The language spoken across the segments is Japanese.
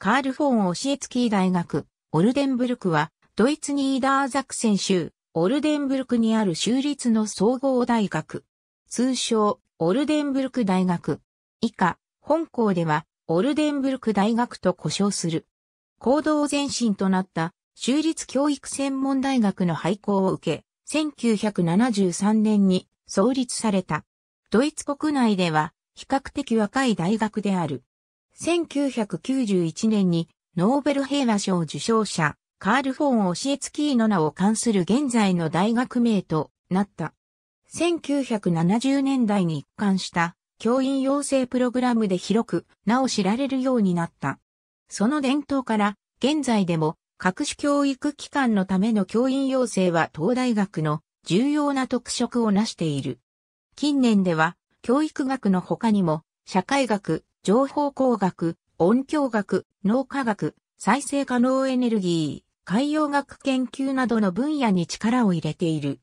カール・フォン・オシエツキー大学、オルデンブルクは、ドイツにイーダーザクセン州、オルデンブルクにある州立の総合大学。通称、オルデンブルク大学。以下、本校では、オルデンブルク大学と呼称する。行動前進となった、州立教育専門大学の廃校を受け、1973年に創立された。ドイツ国内では、比較的若い大学である。1991年にノーベル平和賞受賞者、カール・フォン・オシエツキーの名を冠する現在の大学名となった。1970年代に一貫した教員養成プログラムで広く名を知られるようになった。その伝統から現在でも各種教育機関のための教員養成は東大学の重要な特色を成している。近年では教育学の他にも社会学、情報工学、音響学、脳科学、再生可能エネルギー、海洋学研究などの分野に力を入れている。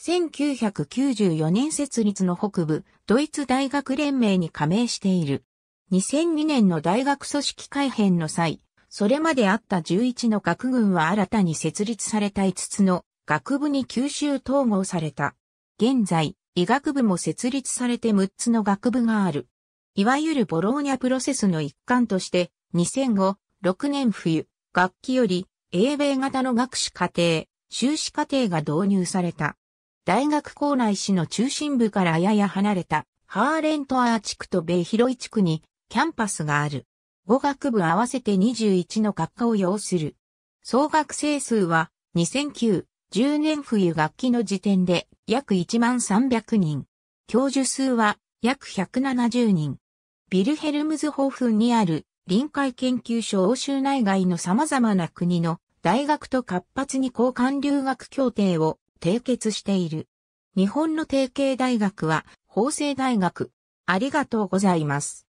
1994年設立の北部、ドイツ大学連盟に加盟している。2002年の大学組織改編の際、それまであった11の学群は新たに設立された5つの学部に吸収統合された。現在、医学部も設立されて6つの学部がある。いわゆるボローニャプロセスの一環として、2005、6年冬、学期より、英米型の学士課程、修士課程が導入された。大学校内市の中心部からやや離れた、ハーレントアー地区と米広い地区に、キャンパスがある。語学部合わせて21の学科を要する。総学生数は、2009、10年冬学期の時点で約1万300人。教授数は約170人。ビルヘルムズホーフンにある臨海研究所欧州内外の様々な国の大学と活発に交換留学協定を締結している。日本の提携大学は法政大学。ありがとうございます。